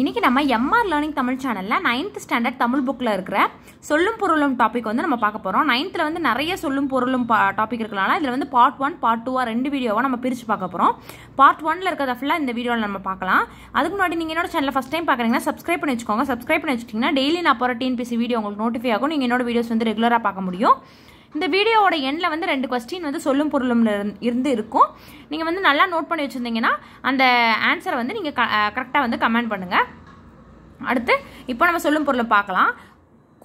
இன்றைக்கி நம்ம MR learning Tamil சேனலில் நைன்த் ஸ்டாண்டர்ட் தமிழ் புக்கில் இருக்கிற சொல்லும் பொருளும் டாபிக் வந்து நம்ம பார்க்க போகிறோம் நைன்த்தில் வந்து நிறைய சொல்லும் பொருளும் பா டாபிக் இருக்கலாம் இதில் வந்து பார்ட் ஒன் பார்ட் டூவாக ரெண்டு வீடியோவாக நம்ம பிரித்து பார்க்க போகிறோம் பார்ட் ஒனில் இருக்கிறத ஃபுல்லாக இந்த வீடியோவில் நம்ம பார்க்கலாம் அதுக்கு முன்னாடி நீங்கள் என்னோட சேனலில் ஃபஸ்ட் டைம் பார்க்குறீங்கன்னா சப்ஸ்கிரைப் பண்ணி வச்சுக்கோங்க சப்ஸ்கிரைப் பண்ணி வச்சுட்டிங்கன்னா டெய்லி நான் போகிற டிஎன்பிசி வீடியோ உங்களுக்கு நோட்டிஃபை ஆகும் நீங்கள் என்னோட வீடியோஸ் வந்து ரெகுலராக பார்க்க முடியும் இந்த வீடியோவோட எண்டில் வந்து ரெண்டு கொஸ்டின் வந்து சொல்லும் பொருளும் இருந்து இருக்கும் நீங்கள் வந்து நல்லா நோட் பண்ணி வச்சுருந்தீங்கன்னா அந்த ஆன்சரை வந்து நீங்கள் க கரெக்டாக வந்து கமெண்ட் பண்ணுங்கள் அடுத்து இப்போ நம்ம சொல்லும் பொருளை பார்க்கலாம்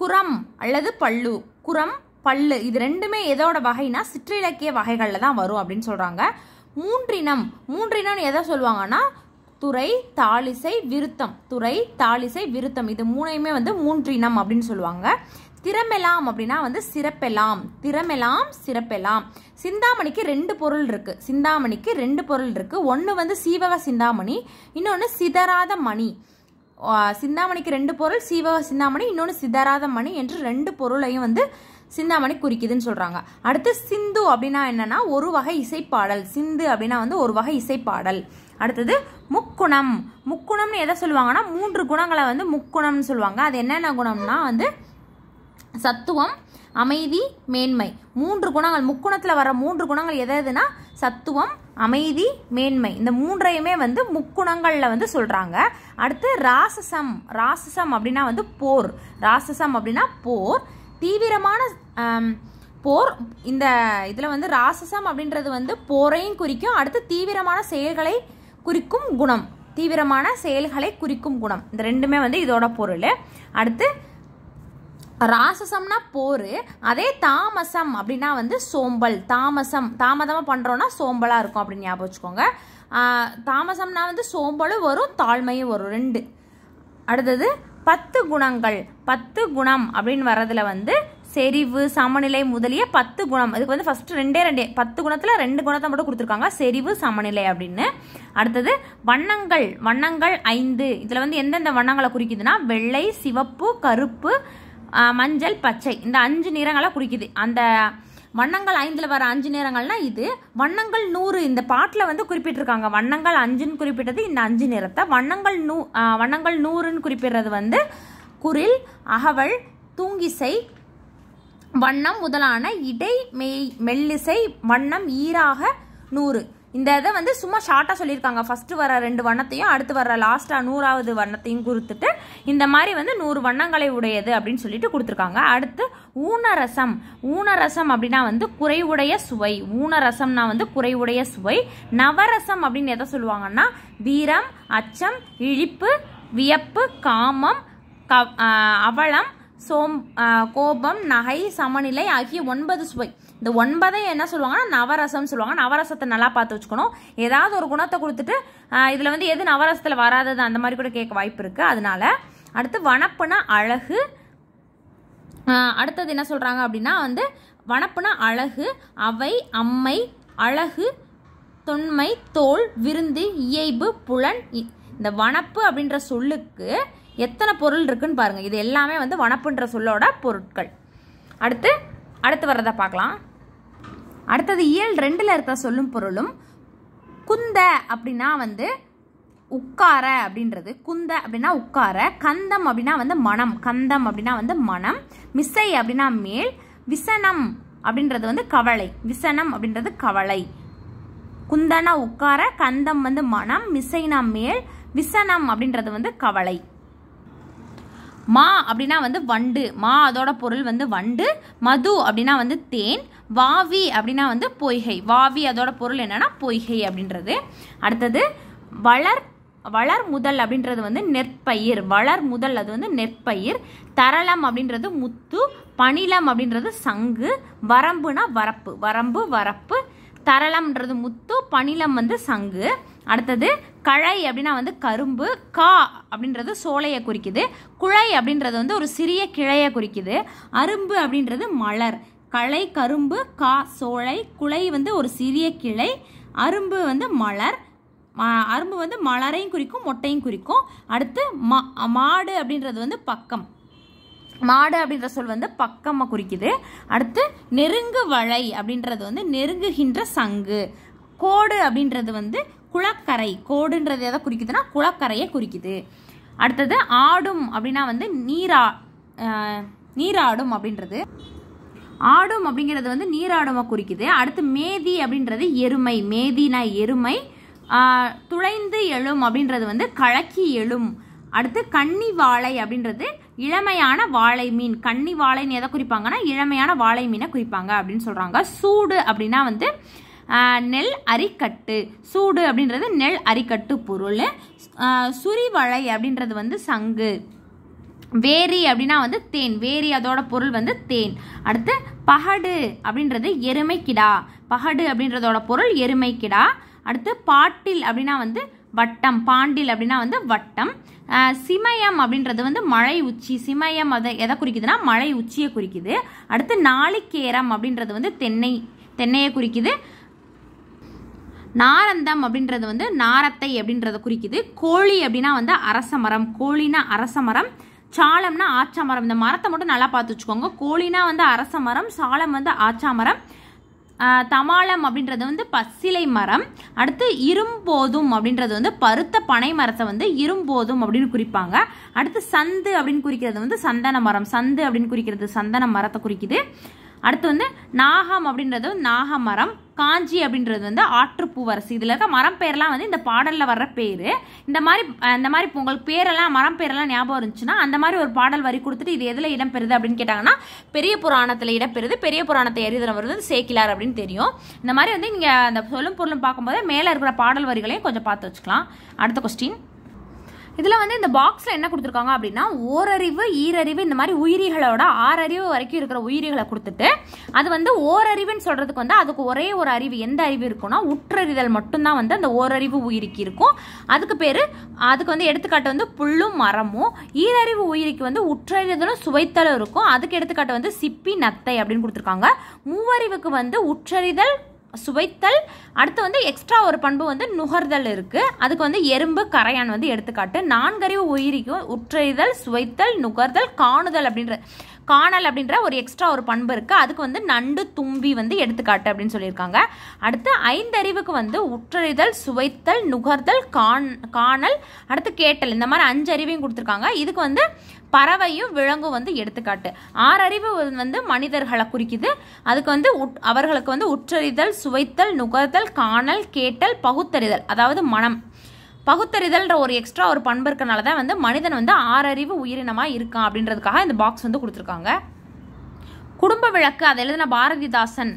குரம் அல்லது பல்லு குரம் பல்லு இது ரெண்டுமே எதோட வகைனா சிற்றிலக்கிய வகைகளில் தான் வரும் அப்படின்னு சொல்கிறாங்க மூன்றினம் மூன்றினம் எதை சொல்லுவாங்கன்னா துறை தாளிசை விருத்தம் துறை தாளிசை விருத்தம் இது மூணையுமே வந்து மூன்றினம் அப்படின்னு சொல்லுவாங்க திறமெலாம் அப்படின்னா வந்து சிறப்பெலாம் திறமெலாம் சிறப்பெலாம் சிந்தாமணிக்கு ரெண்டு பொருள் இருக்குது சிந்தாமணிக்கு ரெண்டு பொருள் இருக்குது ஒன்று வந்து சீவக சிந்தாமணி இன்னொன்று சிதறாத மணி சிந்தாமணிக்கு ரெண்டு பொருள் சீவக சிந்தாமணி இன்னொன்று சிதறாத மணி என்று ரெண்டு பொருளையும் வந்து சிந்தாமணி குறிக்குதுன்னு சொல்கிறாங்க அடுத்து சிந்து அப்படின்னா என்னன்னா ஒரு வகை இசைப்பாடல் சிந்து அப்படின்னா வந்து ஒரு வகை இசைப்பாடல் அடுத்தது முக்குணம் முக்குணம்னு எதை சொல்லுவாங்கன்னா மூன்று குணங்களை வந்து முக்குணம்னு சொல்லுவாங்க அது என்னென்ன குணம்னா வந்து சத்துவம் அமைதி மேன்மை மூன்று குணங்கள் முக்குணத்தில் வர மூன்று குணங்கள் எது எதுனா சத்துவம் அமைதி மேன்மை இந்த மூன்றையுமே வந்து முக்குணங்களில் வந்து சொல்கிறாங்க அடுத்து ராசசம் ராசசம் அப்படின்னா வந்து போர் ராசசம் அப்படின்னா போர் தீவிரமான போர் இந்த இதில் வந்து ராசசம் அப்படின்றது வந்து போரையும் குறிக்கும் அடுத்து தீவிரமான செயல்களை குறிக்கும் குணம் தீவிரமான செயல்களை குறிக்கும் குணம் இந்த ரெண்டுமே வந்து இதோட பொருள் அடுத்து ராசசம்னா போர் அதே தாமசம் அப்படின்னா வந்து சோம்பல் தாமசம் தாமதமாக பண்ணுறோன்னா சோம்பலாக இருக்கும் அப்படின்னு ஞாபகம் வச்சுக்கோங்க தாமசம்னா வந்து சோம்பலும் வரும் தாழ்மையும் வரும் ரெண்டு அடுத்தது பத்து குணங்கள் பத்து குணம் அப்படின்னு வர்றதுல வந்து செறிவு சமநிலை முதலிய பத்து குணம் இதுக்கு வந்து ஃபஸ்ட்டு ரெண்டே ரெண்டே பத்து குணத்தில் ரெண்டு குணத்தை மட்டும் கொடுத்துருக்காங்க செறிவு சமநிலை அப்படின்னு அடுத்தது வண்ணங்கள் வண்ணங்கள் ஐந்து இதில் வந்து எந்தெந்த வண்ணங்களை குறிக்குதுன்னா வெள்ளை சிவப்பு கருப்பு மஞ்சள் பச்சை இந்த அஞ்சு நிறங்களை குறிக்குது அந்த வண்ணங்கள் ஐந்தில் வர அஞ்சு நிறங்கள்னா இது வண்ணங்கள் நூறு இந்த பாட்டில் வந்து குறிப்பிட்டிருக்காங்க வண்ணங்கள் அஞ்சுன்னு குறிப்பிட்டது இந்த அஞ்சு நிறத்தை வண்ணங்கள் நூ வண்ணங்கள் நூறுன்னு குறிப்பிடுறது வந்து குரில் அகவல் தூங்கிசை வண்ணம் முதலான இடை மெய் மெல்லிசை வண்ணம் ஈராக நூறு இந்த இதை வந்து சும்மா ஷார்ட்டாக சொல்லியிருக்காங்க ஃபஸ்ட்டு வர ரெண்டு வண்ணத்தையும் அடுத்து வர லாஸ்ட்டாக நூறாவது வண்ணத்தையும் கொடுத்துட்டு இந்த மாதிரி வந்து நூறு வண்ணங்களை உடையது அப்படின்னு சொல்லிட்டு கொடுத்துருக்காங்க அடுத்து ஊனரசம் ஊனரசம் அப்படின்னா வந்து குறைவுடைய சுவை ஊனரசம்னா வந்து குறைவுடைய சுவை நவரசம் அப்படின்னு எதை சொல்லுவாங்கன்னா வீரம் அச்சம் இழிப்பு வியப்பு காமம் அவலம் சோம் கோபம் நகை சமநிலை ஆகிய ஒன்பது சுவை இந்த ஒன்பதை என்ன சொல்லுவாங்கன்னா நவரசம்னு சொல்லுவாங்க நவரசத்தை நல்லா பார்த்து வச்சுக்கணும் ஏதாவது ஒரு குணத்தை கொடுத்துட்டு இதில் வந்து எது நவரசத்தில் வராதது அந்த மாதிரி கூட கேட்க வாய்ப்பு இருக்குது அதனால அடுத்து வனப்புனா அழகு அடுத்தது என்ன சொல்கிறாங்க அப்படின்னா வந்து வனப்புனா அழகு அவை அம்மை அழகு தொன்மை தோல் விருந்து இயைபு புலன் இந்த வனப்பு அப்படின்ற சொல்லுக்கு எத்தனை பொருள் இருக்குன்னு பாருங்கள் இது எல்லாமே வந்து வனப்புன்ற சொல்லோட பொருட்கள் அடுத்து அடுத்து வர்றதை பார்க்கலாம் அடுத்தது இயல் ரெண்டில் இருக்க சொல்லும் பொருளும் குந்த அப்படின்னா வந்து உட்கார அப்படின்றது குந்த அப்படின்னா உட்கார கந்தம் அப்படின்னா வந்து மனம் கந்தம் அப்படின்னா வந்து மனம் மிசை அப்படின்னா மேல் விசனம் அப்படின்றது வந்து கவலை விசனம் அப்படின்றது கவலை குந்தனா உட்கார கந்தம் வந்து மனம் மிசைனா மேல் விசனம் அப்படின்றது வந்து கவலை மா அப்படின்னா வந்து வண்டு மா அதோட பொருள் வந்து வண்டு மது அப்படின்னா வந்து தேன் வாவி அப்படின்னா வந்து பொய்கை வாவி அதோட பொருள் என்னன்னா பொய்கை அப்படின்றது அடுத்தது வளர் வளர் முதல் அப்படின்றது வந்து நெற்பயிர் வளர் முதல் அது வந்து நெற்பயிர் தரளம் அப்படின்றது முத்து பணிலம் அப்படின்றது சங்கு வரம்புனா வரப்பு வரம்பு வரப்பு தரளம்ன்றது முத்து பணிலம் வந்து சங்கு அடுத்தது கழை அப்படின்னா வந்து கரும்பு கா அப்படின்றது சோலையை குறிக்குது குழை அப்படின்றது வந்து ஒரு சிறிய கிளையை குறிக்குது அரும்பு அப்படின்றது மலர் களை கரும்பு கா சோலை குலை வந்து ஒரு சிறிய கிளை அரும்பு வந்து மலர் அரும்பு வந்து மலரையும் குறிக்கும் மொட்டையும் குறிக்கும் அடுத்து மா மாடு அப்படின்றது வந்து பக்கம் மாடு அப்படின்ற சொல் வந்து பக்கமாக குறிக்குது அடுத்து நெருங்கு வளை அப்படின்றது வந்து நெருங்குகின்ற சங்கு கோடு அப்படின்றது வந்து குளக்கரை கோடுன்றது எதை குறிக்குதுன்னா குளக்கரையை குறிக்குது அடுத்தது ஆடும் அப்படின்னா வந்து நீரா நீராடும் அப்படின்றது ஆடும் அப்படிங்கிறது வந்து நீராடுமை குறிக்குது அடுத்து மேதி அப்படின்றது எருமை மேதினா எருமை துளைந்து எழும் அப்படின்றது வந்து கலக்கி எழும் அடுத்து கன்னி வாழை அப்படின்றது இளமையான வாழை மீன் கன்னி வாழைன்னு எதை குறிப்பாங்கன்னா இளமையான வாழை மீனை குறிப்பாங்க அப்படின்னு சொல்கிறாங்க சூடு அப்படின்னா வந்து நெல் அரிக்கட்டு சூடு அப்படின்றது நெல் அரிக்கட்டு பொருள் சுரிவளை அப்படின்றது வந்து சங்கு வேரி அப்படின்னா வந்து தேன் வேரி அதோட பொருள் வந்து தேன் அடுத்து பகடு அப்படின்றது எருமைக்கிடா பகடு அப்படின்றதோட பொருள் எருமைக்கிடா அடுத்து பாட்டில் அப்படின்னா வந்து வட்டம் பாண்டில் அப்படின்னா வந்து வட்டம் சிமயம் அப்படின்றது வந்து மழை உச்சி சிமயம் அதை எதை குறிக்குதுன்னா மழை உச்சியை குறிக்குது அடுத்து நாளிக்கேரம் அப்படின்றது வந்து தென்னை தென்னையை குறிக்குது நாரந்தம் அப்படின்றது வந்து நாரத்தை அப்படின்றத குறிக்குது கோழி அப்படின்னா வந்து அரச மரம் கோழினா அரச மரம் சாலம்னா ஆச்சாமரம் இந்த மரத்தை மட்டும் நல்லா பார்த்து வச்சுக்கோங்க கோழினா வந்து அரச மரம் சாலம் வந்து ஆச்சாமரம் தமாளம் அப்படின்றது வந்து பசிலை மரம் அடுத்து இரும்போதும் அப்படின்றது வந்து பருத்த பனை மரத்தை வந்து இரும்போதும் அப்படின்னு குறிப்பாங்க அடுத்து சந்து அப்படின்னு குறிக்கிறது வந்து சந்தன மரம் சந்து அப்படின்னு குறிக்கிறது சந்தன மரத்தை குறிக்குது அடுத்து வந்து நாகம் அப்படின்றது நாக மரம் காஞ்சி அப்படின்றது வந்து ஆற்றுப்பூவரசு இதில் இருக்க மரம் பேரெலாம் வந்து இந்த பாடலில் வர்ற பேர் இந்த மாதிரி இந்த மாதிரி உங்களுக்கு பேரெல்லாம் மரம் பேரெல்லாம் ஞாபகம் இருந்துச்சுன்னா அந்த மாதிரி ஒரு பாடல் வரி கொடுத்துட்டு இது எதில் இடம்பெறுது அப்படின்னு கேட்டாங்கன்னா பெரிய புராணத்தில் இடம்பெறுது பெரிய புராணத்தை எரிதல் வருது சேக்கிலார் அப்படின்னு தெரியும் இந்த மாதிரி வந்து நீங்கள் அந்த சொல்லும் பொருளும் பார்க்கும்போது மேலே இருக்கிற பாடல் வரிகளையும் கொஞ்சம் பார்த்து வச்சுக்கலாம் அடுத்த கொஸ்டின் இதில் வந்து இந்த பாக்ஸில் என்ன கொடுத்துருக்காங்க அப்படின்னா ஓரறிவு ஈரறிவு இந்த மாதிரி உயிரிகளோட ஆறறிவு வரைக்கும் இருக்கிற உயிரிகளை கொடுத்துட்டு அது வந்து ஓரறிவுன்னு சொல்கிறதுக்கு வந்து அதுக்கு ஒரே ஒரு அறிவு எந்த அறிவு இருக்குன்னா உற்றறிதல் மட்டும்தான் வந்து அந்த ஓரறிவு உயிரிக்கு இருக்கும் அதுக்கு பேர் அதுக்கு வந்து எடுத்துக்காட்டு வந்து புல்லும் மரமும் ஈரறிவு உயிரிக்கு வந்து உற்றறிதலும் சுவைத்தலும் இருக்கும் அதுக்கு எடுத்துக்காட்டு வந்து சிப்பி நத்தை அப்படின்னு கொடுத்துருக்காங்க மூவறிவுக்கு வந்து உற்றறிதல் சுவைத்தல் அடுத்து வந்து எக்ஸ்ட்ரா ஒரு பண்பு வந்து நுகர்தல் இருக்குது அதுக்கு வந்து எறும்பு கரையான் வந்து எடுத்துக்காட்டு நான்கறிவு உயிரிக்கும் உற்றெய்தல் சுவைத்தல் நுகர்தல் காணுதல் அப்படின்ற காணல் அப்படின்ற ஒரு எக்ஸ்ட்ரா ஒரு பண்பு இருக்குது அதுக்கு வந்து நண்டு தும்பி வந்து எடுத்துக்காட்டு அப்படின்னு சொல்லியிருக்காங்க அடுத்து ஐந்தறிவுக்கு வந்து உற்றறிதல் சுவைத்தல் நுகர்தல் காணல் அடுத்து கேட்டல் இந்த மாதிரி அஞ்சு அறிவையும் கொடுத்துருக்காங்க இதுக்கு வந்து பறவையும் விலங்கும் வந்து எடுத்துக்காட்டு ஆறறிவு வந்து மனிதர்களை குறிக்குது அதுக்கு வந்து அவர்களுக்கு வந்து உற்றறிதல் சுவைத்தல் நுகர்தல் காணல் கேட்டல் பகுத்தறிதல் அதாவது மனம் பகுத்தறிதல்ன்ற ஒரு எக்ஸ்ட்ரா ஒரு பண்பு இருக்கனால தான் வந்து மனிதன் வந்து ஆறறிவு உயிரினமாக இருக்கான் அப்படின்றதுக்காக இந்த பாக்ஸ் வந்து கொடுத்துருக்காங்க குடும்ப விளக்கு அதை எழுதின பாரதிதாசன்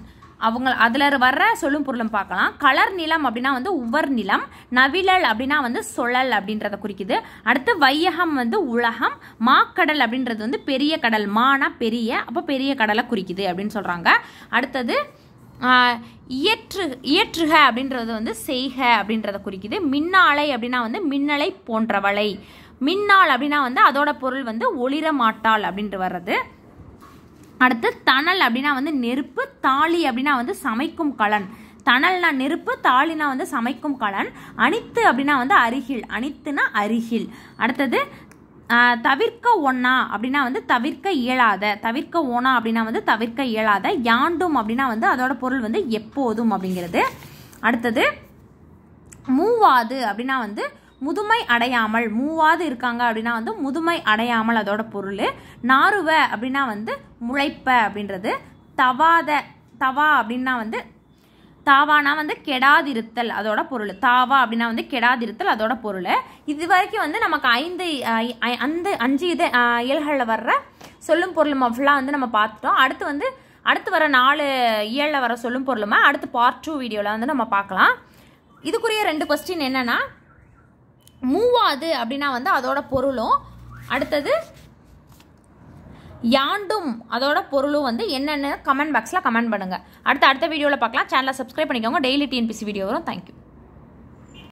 அவங்க அதில் வர்ற சொல்லும் பொருளும் பார்க்கலாம் கலர் நிலம் அப்படின்னா வந்து உவர் நிலம் நவிழல் அப்படின்னா வந்து சுழல் அப்படின்றத குறிக்குது அடுத்து வையகம் வந்து உலகம் மாக்கடல் அப்படின்றது வந்து பெரிய கடல் மானா பெரிய அப்போ பெரிய கடலை குறிக்குது அப்படின்னு சொல்கிறாங்க அடுத்தது இயற்று இயற்றுக அப்படின்றது வந்து செய்க அப்படின்றத குறிக்குது மின்னாலை அப்படின்னா வந்து மின்னலை போன்றவளை மின்னாள் அப்படின்னா வந்து அதோட பொருள் வந்து ஒளிர மாட்டாள் அப்படின்ட்டு வர்றது அடுத்து தணல் அப்படின்னா வந்து நெருப்பு தாலி அப்படின்னா வந்து சமைக்கும் கலன் தணல்னா நெருப்பு தாலினா வந்து சமைக்கும் கலன் அனித்து அப்படின்னா வந்து அருகில் அனித்துனா அருகில் அடுத்தது தவிர்க்க ஒன்னா அப்படின்னா வந்து தவிர்க்க இயலாத தவிர்க்க ஓனா அப்படின்னா வந்து தவிர்க்க இயலாத யாண்டும் அப்படின்னா வந்து அதோட பொருள் வந்து எப்போதும் அப்படிங்கிறது அடுத்தது மூவாது அப்படின்னா வந்து முதுமை அடையாமல் மூவாது இருக்காங்க அப்படின்னா வந்து முதுமை அடையாமல் அதோட பொருள் நாருவ அப்படின்னா வந்து முளைப்ப அப்படின்றது தவாத தவா அப்படின்னா வந்து தாவானா வந்து கெடாதிருத்தல் அதோட பொருள் தாவா அப்படின்னா வந்து கெடாதிருத்தல் அதோட பொருள் இது வரைக்கும் வந்து நமக்கு ஐந்து அந்த அஞ்சு இது இயல்களில் வர்ற சொல்லும் பொருளும் ஃபுல்லாக வந்து நம்ம பார்த்துட்டோம் அடுத்து வந்து அடுத்து வர நாலு இயலில் வர சொல்லும் பொருளுமா அடுத்து பார்ட் டூ வீடியோவில் வந்து நம்ம பார்க்கலாம் இதுக்குரிய ரெண்டு கொஸ்டின் என்னென்னா மூவாது அப்படின்னா வந்து அதோட பொருளும் அடுத்தது யாண்டும் அதோட பொருளும் வந்து என்னென்ன கமெண்ட் பாக்ஸில் கமெண்ட் பண்ணுங்கள் அடுத்த அடுத்த வீடியோவில் பார்க்கலாம் சேனலை சப்ஸ்கிரைப் பண்ணிக்கோங்க டெய்லி டிஎன்பிசி வீடியோ வரும் தேங்க்யூ